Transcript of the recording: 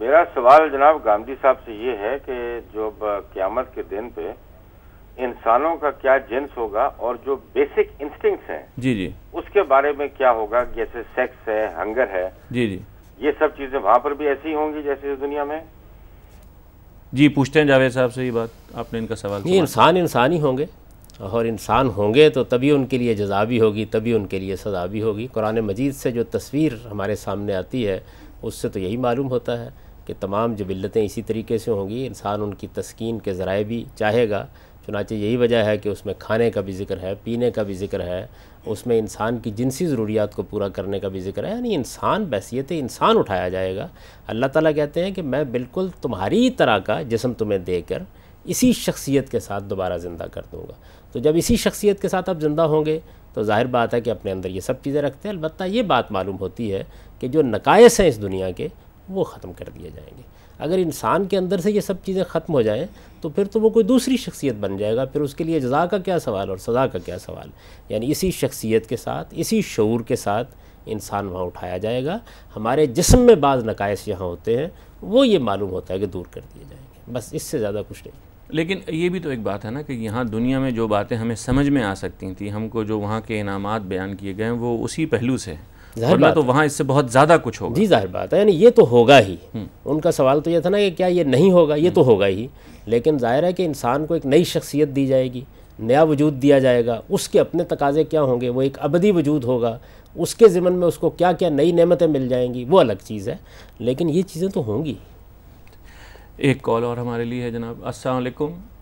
मेरा सवाल जनाब गांधी साहब से ये है कि जो क्यामत के दिन पे इंसानों का क्या जेंस होगा और जो बेसिक इंस्टिंग हैं जी जी उसके बारे में क्या होगा जैसे सेक्स है हंगर है जी जी ये सब चीजें वहां पर भी ऐसी होंगी जैसे दुनिया में जी पूछते हैं जावेद साहब से ये बात आपने इनका सवाल ये इंसान इंसान ही होंगे और इंसान होंगे तो तभी उनके लिए जजा भी होगी तभी उनके लिए सजा भी होगी कुरान मजीद से जो तस्वीर हमारे सामने आती है उससे तो यही मालूम होता है कि तमाम जबिलतें इसी तरीके से होंगी इंसान उनकी तस्किन के ज़रा भी चाहेगा चुनाचे यही वजह है कि उसमें खाने का भी जिक्र है पीने का भी जिक्र है उसमें इंसान की जिनसी ज़रूरियात को पूरा करने का भी जिक्र है यानी इंसान बैसीत इंसान उठाया जाएगा अल्लाह ताला कहते हैं कि मैं बिल्कुल तुम्हारी तरह का जिसम तुम्हें देकर इसी शख्सियत के साथ दोबारा ज़िंदा कर दूँगा तो जब इसी शख्सियत के साथ आप ज़िंदा होंगे तो ज़ाहिर बात है कि अपने अंदर ये सब चीज़ें रखते हैं अलबत्त ये बात मालूम होती है कि जो नकायस हैं इस दुनिया के वो ख़त्म कर दिए जाएंगे अगर इंसान के अंदर से ये सब चीज़ें ख़त्म हो जाएँ तो फिर तो वो कोई दूसरी शख्सियत बन जाएगा फिर उसके लिए जजा का क्या सवाल और सज़ा का क्या सवाल यानी इसी शख्सियत के साथ इसी शूर के साथ इंसान वहाँ उठाया जाएगा हमारे जिसम में बाज़ नकायस यहाँ होते हैं वो ये मालूम होता है कि दूर कर दिए जाएंगे बस इससे ज़्यादा कुछ नहीं लेकिन ये भी तो एक बात है ना कि यहाँ दुनिया में जो बातें हमें समझ में आ सकती थी हमको जो वहाँ के इनाम बयान किए गए हैं वो उसी पहलू से वरना तो वहाँ इससे बहुत ज़्यादा कुछ होगा जी जाहिर बात है यानी ये तो होगा ही हम्म। उनका सवाल तो ये था ना कि क्या ये नहीं होगा ये तो हम्म। होगा ही लेकिन जाहिर है कि इंसान को एक नई शख्सियत दी जाएगी नया वजूद दिया जाएगा उसके अपने तकाजे क्या होंगे वो एक अबदी वजूद होगा उसके ज़िमन में उसको क्या क्या नई नमतें मिल जाएंगी वो अलग चीज़ है लेकिन ये चीज़ें तो होंगी एक कॉल और हमारे लिए है जनाब असलकुम